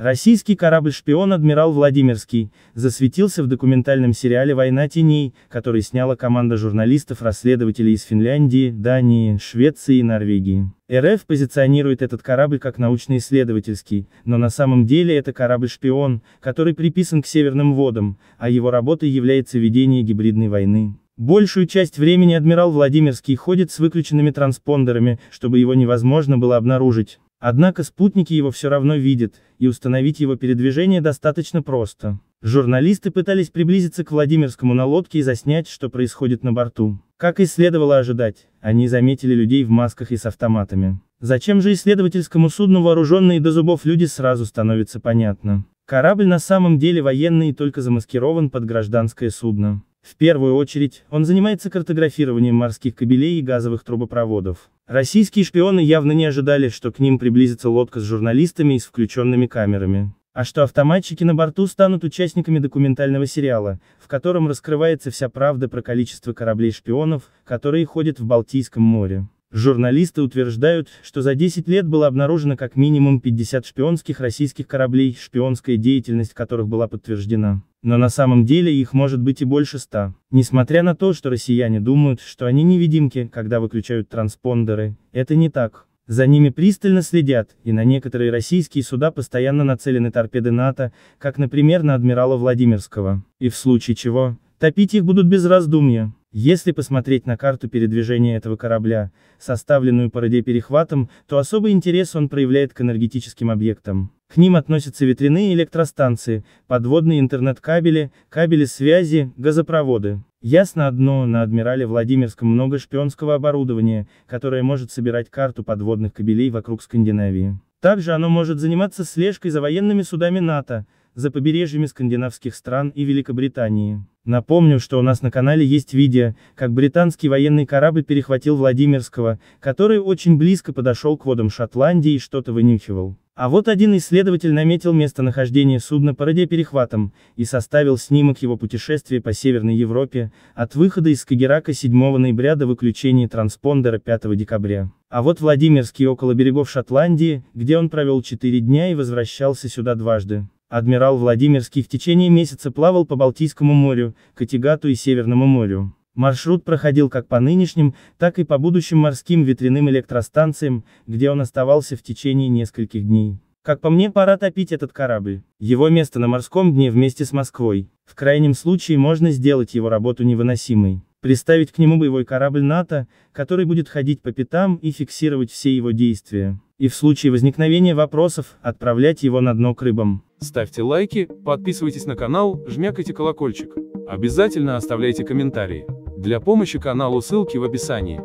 Российский корабль-шпион «Адмирал Владимирский» засветился в документальном сериале «Война теней», который сняла команда журналистов-расследователей из Финляндии, Дании, Швеции и Норвегии. РФ позиционирует этот корабль как научно-исследовательский, но на самом деле это корабль-шпион, который приписан к Северным водам, а его работой является ведение гибридной войны. Большую часть времени адмирал Владимирский ходит с выключенными транспондерами, чтобы его невозможно было обнаружить. Однако спутники его все равно видят, и установить его передвижение достаточно просто. Журналисты пытались приблизиться к Владимирскому на лодке и заснять, что происходит на борту. Как и следовало ожидать, они заметили людей в масках и с автоматами. Зачем же исследовательскому судну вооруженные до зубов люди сразу становится понятно. Корабль на самом деле военный и только замаскирован под гражданское судно. В первую очередь, он занимается картографированием морских кабелей и газовых трубопроводов. Российские шпионы явно не ожидали, что к ним приблизится лодка с журналистами и с включенными камерами. А что автоматчики на борту станут участниками документального сериала, в котором раскрывается вся правда про количество кораблей-шпионов, которые ходят в Балтийском море. Журналисты утверждают, что за 10 лет было обнаружено как минимум 50 шпионских российских кораблей, шпионская деятельность которых была подтверждена. Но на самом деле их может быть и больше 100. Несмотря на то, что россияне думают, что они невидимки, когда выключают транспондеры, это не так. За ними пристально следят, и на некоторые российские суда постоянно нацелены торпеды НАТО, как например на адмирала Владимирского. И в случае чего, топить их будут без раздумья. Если посмотреть на карту передвижения этого корабля, составленную по радиоперехватам, то особый интерес он проявляет к энергетическим объектам. К ним относятся ветряные электростанции, подводные интернет-кабели, кабели связи, газопроводы. Ясно одно, на Адмирале Владимирском много шпионского оборудования, которое может собирать карту подводных кабелей вокруг Скандинавии. Также оно может заниматься слежкой за военными судами НАТО, за побережьями скандинавских стран и Великобритании. Напомню, что у нас на канале есть видео, как британский военный корабль перехватил Владимирского, который очень близко подошел к водам Шотландии и что-то вынюхивал. А вот один исследователь наметил местонахождение судна по радиоперехватам, и составил снимок его путешествия по Северной Европе, от выхода из Кагерака 7 ноября до выключения транспондера 5 декабря. А вот Владимирский около берегов Шотландии, где он провел 4 дня и возвращался сюда дважды. Адмирал Владимирский в течение месяца плавал по Балтийскому морю, Категату и Северному морю. Маршрут проходил как по нынешним, так и по будущим морским ветряным электростанциям, где он оставался в течение нескольких дней. Как по мне, пора топить этот корабль. Его место на морском дне вместе с Москвой. В крайнем случае можно сделать его работу невыносимой. Приставить к нему боевой корабль НАТО, который будет ходить по пятам и фиксировать все его действия. И в случае возникновения вопросов, отправлять его на дно к рыбам. Ставьте лайки, подписывайтесь на канал, жмякайте колокольчик. Обязательно оставляйте комментарии. Для помощи каналу ссылки в описании.